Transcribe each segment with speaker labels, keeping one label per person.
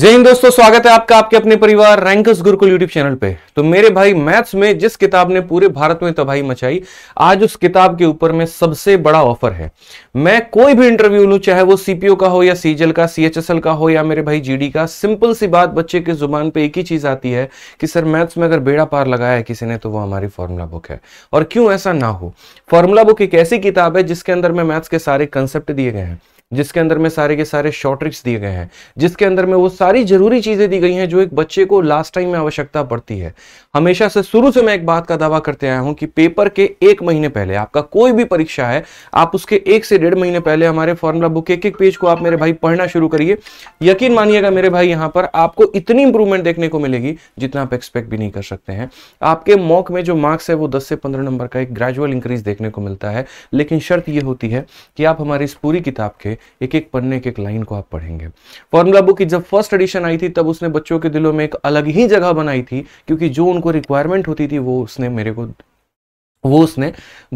Speaker 1: जय हिंद दोस्तों स्वागत है आपका आपके अपने परिवार रैंकस गुरुकुल यूट्यूब चैनल पे तो मेरे भाई मैथ्स में जिस किताब ने पूरे भारत में तबाही मचाई आज उस किताब के ऊपर में सबसे बड़ा ऑफर है मैं कोई भी इंटरव्यू लू चाहे वो सीपीओ का हो या सीजल का सीएचएसएल का हो या मेरे भाई जीडी का सिंपल सी बात बच्चे की जुबान पर एक ही चीज आती है कि सर मैथ्स में अगर बेड़ा पार लगाया है किसी ने तो वो हमारी फॉर्मूला बुक है और क्यों ऐसा ना हो फॉर्मूला बुक एक ऐसी किताब है जिसके अंदर में मैथ्स के सारे कंसेप्ट दिए गए हैं जिसके अंदर में सारे के सारे शॉर्ट ट्रिक्स दिए गए हैं जिसके अंदर में वो सारे सारी जरूरी चीजें दी गई हैं जो एक बच्चे को लास्ट टाइम में आवश्यकता पड़ती है हमेशा से शुरू से मैं एक बात का दावा करते आया हूं कि पेपर के एक महीने पहले आपका कोई भी परीक्षा है आप उसके एक से डेढ़ महीने पहले हमारे फॉर्मूला बुक एक एक पेज को आप मेरे भाई पढ़ना शुरू करिए यकीन मानिएगा मेरे भाई यहां पर आपको इतनी इंप्रूवमेंट देखने को मिलेगी जितना आप एक्सपेक्ट भी नहीं कर सकते हैं आपके मॉक में जो मार्क्स है वो दस से पंद्रह नंबर का एक ग्रेजुअल इंक्रीज देखने को मिलता है लेकिन शर्त यह होती है कि आप हमारी इस पूरी किताब के एक एक पन्ने के एक लाइन को आप पढ़ेंगे formula book is the first edition आई थी तब उसने बच्चों के दिलों में एक अलग ही जगह बनाई थी क्योंकि जो उनको रिक्वायरमेंट होती थी वो उसने मेरे को वो उसने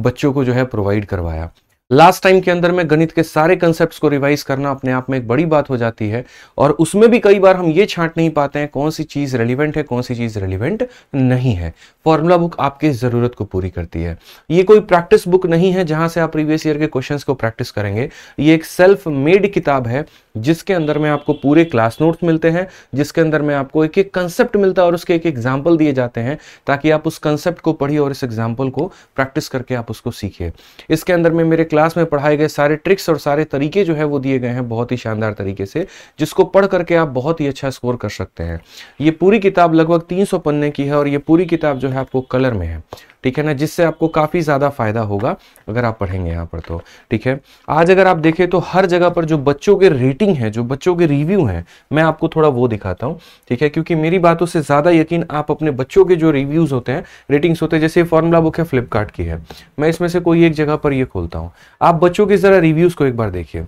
Speaker 1: बच्चों को जो है प्रोवाइड करवाया लास्ट टाइम के अंदर में गणित के सारे कंसेप्ट को रिवाइज करना अपने आप में एक बड़ी बात हो जाती है और उसमें भी कई बार हम ये छांट नहीं पाते हैं कौन सी चीज़ रेलिवेंट है कौन सी चीज़ रेलिवेंट नहीं है फॉर्मूला बुक आपके ज़रूरत को पूरी करती है ये कोई प्रैक्टिस बुक नहीं है जहां से आप प्रीवियस ईयर के क्वेश्चन को प्रैक्टिस करेंगे ये एक सेल्फ मेड किताब है जिसके अंदर में आपको पूरे क्लास नोट्स मिलते हैं जिसके अंदर में आपको एक एक कंसेप्ट मिलता है और उसके एक एग्जाम्पल दिए जाते हैं ताकि आप उस कंसेप्ट को पढ़िए और इस एग्जाम्पल को प्रैक्टिस करके आप उसको सीखिए इसके अंदर में मेरे क्लास में पढ़ाए गए सारे ट्रिक्स और सारे तरीके जो है वो दिए गए हैं बहुत ही शानदार तरीके से जिसको पढ़ करके आप बहुत ही अच्छा स्कोर कर सकते हैं ये पूरी किताब लगभग तीन पन्ने की है और ये पूरी किताब जो है आपको कलर में है ठीक है ना जिससे आपको काफ़ी ज़्यादा फ़ायदा होगा अगर आप पढ़ेंगे यहाँ पर तो ठीक है आज अगर आप देखें तो हर जगह पर जो बच्चों के रेटिंग है जो बच्चों के रिव्यू हैं मैं आपको थोड़ा वो दिखाता हूँ ठीक है क्योंकि मेरी बातों से ज़्यादा यकीन आप अपने बच्चों के जो रिव्यूज़ होते हैं रेटिंग्स होते हैं जैसे फॉर्मूला बुक है फ्लिपकार्ट की है मैं इसमें से कोई एक जगह पर ये खोलता हूँ आप बच्चों के ज़रा रिव्यूज़ को एक बार देखिए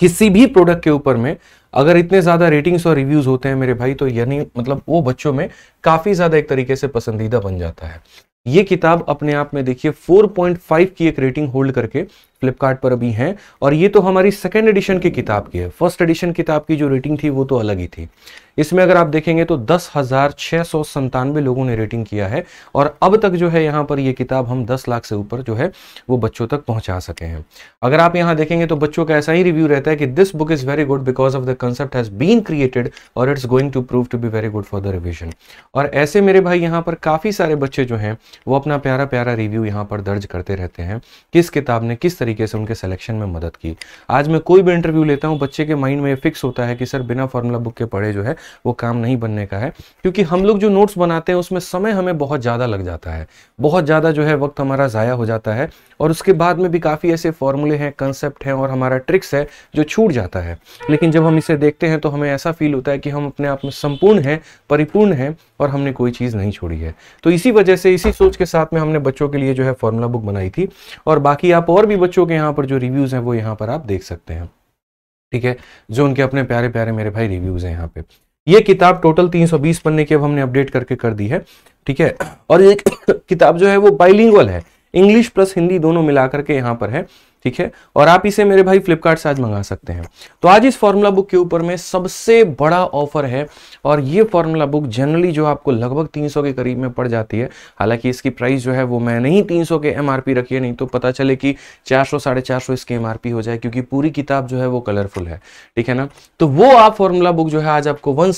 Speaker 1: किसी भी प्रोडक्ट के ऊपर में अगर इतने ज़्यादा रेटिंग्स और रिव्यूज़ होते हैं मेरे भाई तो यानी मतलब वो बच्चों में काफ़ी ज़्यादा एक तरीके से पसंदीदा बन जाता है ये किताब अपने आप में देखिए 4.5 की एक रेटिंग होल्ड करके फ्लिपकार्ट पर भी हैं और ये तो हमारी सेकेंड एडिशन की किताब की है फर्स्ट एडिशन किताब की जो रेटिंग थी वो तो अलग ही थी इसमें अगर आप देखेंगे तो दस हज़ार छह सौ संतानवे लोगों ने रेटिंग किया है और अब तक जो है यहाँ पर ये किताब हम दस लाख से ऊपर जो है वो बच्चों तक पहुँचा सके हैं अगर आप यहाँ देखेंगे तो बच्चों का ऐसा ही रिव्यू रहता है कि this book is very good because of the concept has been created और it's going to prove to be very good for the revision और ऐसे मेरे भाई यहाँ पर काफ़ी सारे बच्चे जो हैं वो अपना प्यारा प्यारा रिव्यू यहाँ पर दर्ज करते रहते हैं किस किताब ने किस तरीके तरीके से उनके सिलेक्शन में मदद की आज मैं कोई भी इंटरव्यू लेता हूँ बच्चे के माइंड में ये फिक्स होता है कि सर बिना फॉर्मूला बुक के पढ़े जो है वो काम नहीं बनने का है क्योंकि हम लोग जो नोट्स बनाते हैं उसमें समय हमें बहुत ज़्यादा लग जाता है बहुत ज़्यादा जो है वक्त हमारा ज़ाया हो जाता है और उसके बाद में भी काफ़ी ऐसे फॉर्मूले हैं कंसेप्ट हैं और हमारा ट्रिक्स है जो छूट जाता है लेकिन जब हम इसे देखते हैं तो हमें ऐसा फील होता है कि हम अपने आप में संपूर्ण हैं परिपूर्ण हैं और हमने कोई चीज़ नहीं छोड़ी है तो इसी वजह से इसी सोच के साथ में हमने बच्चों के लिए जो है फॉर्मूला बुक बनाई थी और बाकी आप और भी बच्चों बच्चों के यहाँ पर जो रिव्यूज़ हैं वो यहाँ पर आप देख सकते हैं ठीक है जो उनके अपने प्यारे प्यारे मेरे भाई रिव्यूज़ हैं यहाँ पे ये किताब टोटल 320 पन्ने की अब हमने अपडेट करके कर दी है ठीक है और ये किताब जो है वो बाइलिंगल है इंग्लिश प्लस हिंदी दोनों मिलाकर के यहाँ पर है ठीक है और आप इसे मेरे भाई फ्लिपकार्ट से आज मंगा सकते हैं तो आज इस फॉर्मूला बुक के ऊपर में सबसे बड़ा ऑफर है और ये फॉर्मूला बुक जनरली जो आपको लगभग 300 के करीब में पड़ जाती है हालांकि इसकी प्राइस जो है वो मैंने ही 300 के एम रखी है नहीं तो पता चले कि 400 साढ़े चार सौ इसकी एम हो जाए क्योंकि पूरी किताब जो है वो कलरफुल है ठीक है ना तो वो आप फॉर्मूला बुक जो है आज आपको वन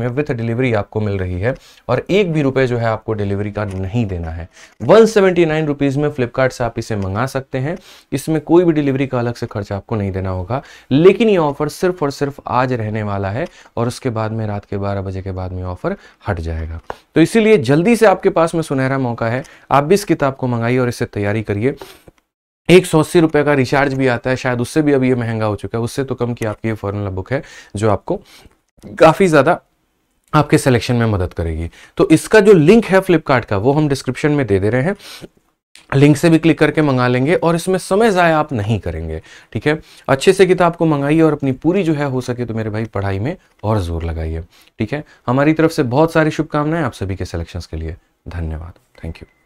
Speaker 1: में विथ डिलीवरी आपको मिल रही है और एक भी रुपये जो है आपको डिलीवरी का नहीं देना है वन में फ्लिपकार्ट से आप इसे मंगा सकते हैं इसमें में कोई भी डिलीवरी का अलग से खर्चा आपको नहीं देना होगा लेकिन ये ऑफर सिर्फ और सिर्फ आज रहने वाला है और उसके बाद में रात के बारह बजे के बाद में ऑफर हट जाएगा तो इसीलिए जल्दी से आपके पास में सुनहरा मौका है आप भी इस किताब को मंगाइए और इससे तैयारी करिए एक सौ अस्सी रुपये का रिचार्ज भी आता है शायद उससे भी अभी ये महंगा हो चुका है उससे तो कम की आपकी ये फॉर्मूला बुक है जो आपको काफ़ी ज़्यादा आपके सिलेक्शन में मदद करेगी तो इसका जो लिंक है फ्लिपकार्ट का वो हम डिस्क्रिप्शन में दे दे रहे हैं लिंक से भी क्लिक करके मंगा लेंगे और इसमें समय ज़ाया आप नहीं करेंगे ठीक है अच्छे से किताब को मंगाइए और अपनी पूरी जो है हो सके तो मेरे भाई पढ़ाई में और जोर लगाइए ठीक है हमारी तरफ से बहुत सारी शुभकामनाएं आप सभी के सिलेक्शंस के लिए धन्यवाद थैंक यू